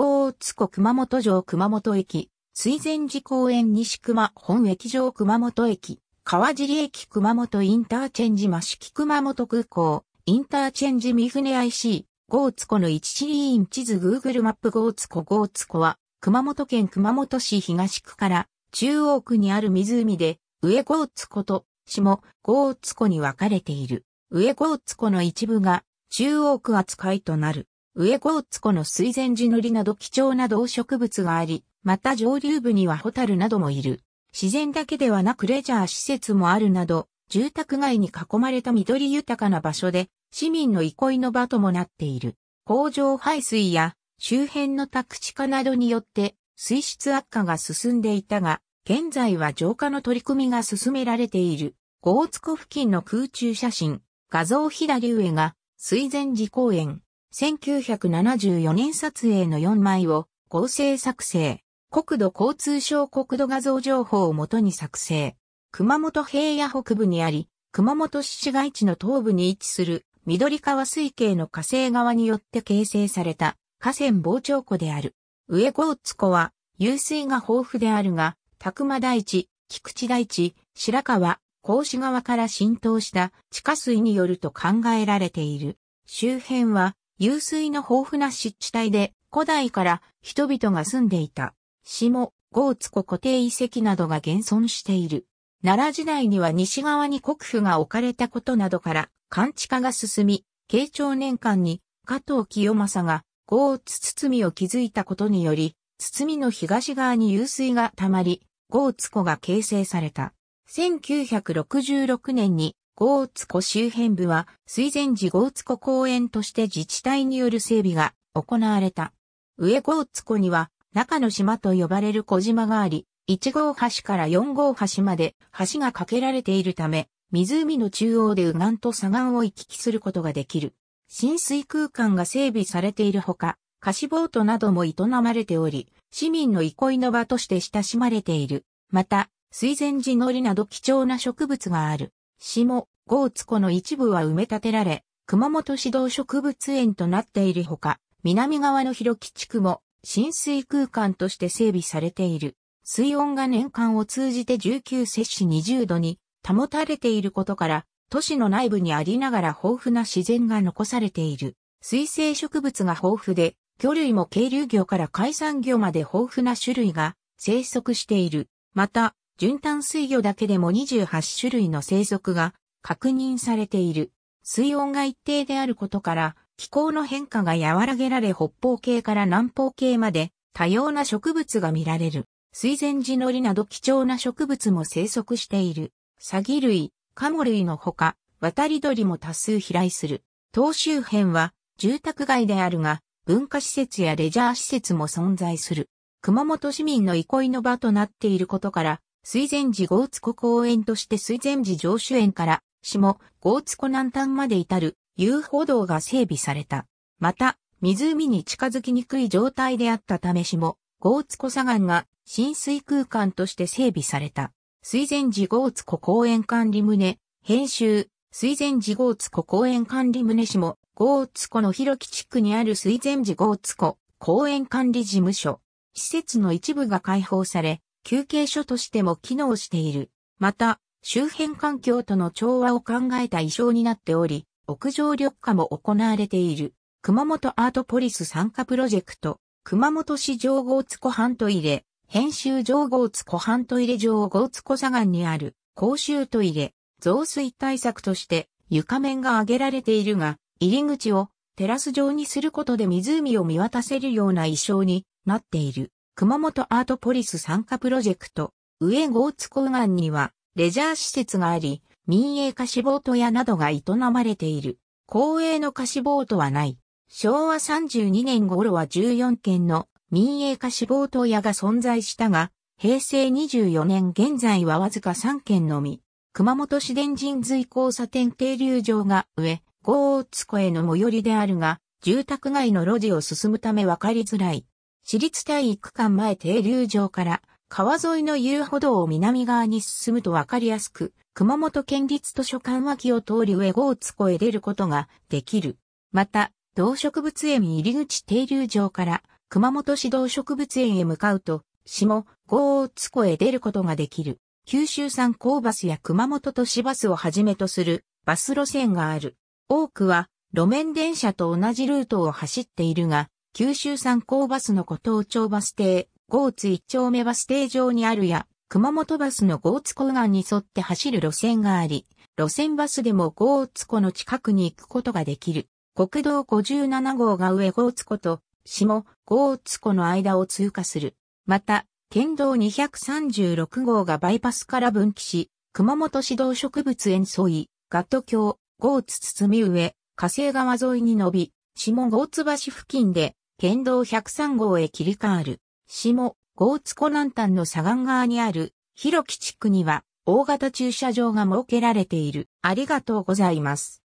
ー津湖熊本城熊本駅、水前寺公園西熊本駅上熊本駅、川尻駅熊本インターチェンジ益城熊本空港、インターチェンジ三船 IC、ー津湖の一地リーン地図 Google マップ豪津湖ー津湖は、熊本県熊本市東区から中央区にある湖で、上豪津湖と下ー津湖に分かれている。上豪津湖の一部が中央区扱いとなる。上高津湖の水前寺のりなど貴重な動植物があり、また上流部にはホタルなどもいる。自然だけではなくレジャー施設もあるなど、住宅街に囲まれた緑豊かな場所で、市民の憩いの場ともなっている。工場排水や周辺の宅地化などによって水質悪化が進んでいたが、現在は浄化の取り組みが進められている。ゴーツ湖付近の空中写真、画像左上が水前寺公園。1974年撮影の4枚を合成作成。国土交通省国土画像情報をもとに作成。熊本平野北部にあり、熊本市市街地の東部に位置する緑川水系の河西側によって形成された河川膨張湖である。上河津湖は、湧水が豊富であるが、宅間台地、菊池台地、白川、甲子川から浸透した地下水によると考えられている。周辺は湧水の豊富な湿地帯で古代から人々が住んでいた。下、ゴーツ湖固定遺跡などが現存している。奈良時代には西側に国府が置かれたことなどから、完治化が進み、慶長年間に加藤清正がゴーツ堤を築いたことにより、堤の東側に湧水が溜まり、ゴーツ湖が形成された。1966年にゴーツ湖周辺部は水前寺ゴーツ湖公園として自治体による整備が行われた。上ゴーツ湖には中の島と呼ばれる小島があり、1号橋から4号橋まで橋が架けられているため、湖の中央で右岸と左岸を行き来することができる。浸水空間が整備されているほか、貸しボートなども営まれており、市民の憩いの場として親しまれている。また、水前寺のりなど貴重な植物がある。下、郷津湖の一部は埋め立てられ、熊本市道植物園となっているほか、南側の広木地区も浸水空間として整備されている。水温が年間を通じて19摂氏20度に保たれていることから、都市の内部にありながら豊富な自然が残されている。水生植物が豊富で、魚類も渓流魚から海産魚まで豊富な種類が生息している。また、純炭水魚だけでも28種類の生息が確認されている。水温が一定であることから、気候の変化が和らげられ北方系から南方系まで多様な植物が見られる。水前寺のりなど貴重な植物も生息している。詐欺類、カモ類のほか、渡り鳥も多数飛来する。東周辺は住宅街であるが、文化施設やレジャー施設も存在する。熊本市民の憩いの場となっていることから、水前寺豪津湖公園として水前寺上主園から下豪津湖南端まで至る遊歩道が整備された。また、湖に近づきにくい状態であったため下豪津湖左岸が浸水空間として整備された。水前寺豪津湖公園管理棟、編集、水前寺豪津湖公園管理棟下、豪津湖の広木地区にある水前寺豪津湖公園管理事務所。施設の一部が開放され、休憩所としても機能している。また、周辺環境との調和を考えた衣装になっており、屋上緑化も行われている。熊本アートポリス参加プロジェクト、熊本市上合津湖半トイレ、編集上合津湖半トイレ上合津湖左岸にある公衆トイレ、増水対策として床面が上げられているが、入り口をテラス状にすることで湖を見渡せるような衣装になっている。熊本アートポリス参加プロジェクト、上ゴーツ港岸には、レジャー施設があり、民営貸しボート屋などが営まれている。公営の貸しボートはない。昭和32年頃は14件の民営貸しボート屋が存在したが、平成24年現在はわずか3件のみ。熊本市電神髄交差点停留場が上、ゴーツ湖への最寄りであるが、住宅街の路地を進むため分かりづらい。市立体育館前停留場から川沿いの遊歩道を南側に進むとわかりやすく、熊本県立図書館脇を通り上郷津湖へ出ることができる。また、動植物園入り口停留場から熊本市動植物園へ向かうと、市も郷津湖へ出ることができる。九州産高バスや熊本都市バスをはじめとするバス路線がある。多くは路面電車と同じルートを走っているが、九州産高バスの古東町バス停、豪津一丁目バス停上にあるや、熊本バスの豪津湖岸に沿って走る路線があり、路線バスでも豪津湖の近くに行くことができる。国道57号が上豪津湖と下豪津湖の間を通過する。また、県道236号がバイパスから分岐し、熊本市道植物園沿い、ガット橋、豪津堤上、河西川沿いに伸び、下豪津橋付近で県道103号へ切り替わる。下、ゴーツ湖南端の左岸側にある、広木地区には、大型駐車場が設けられている。ありがとうございます。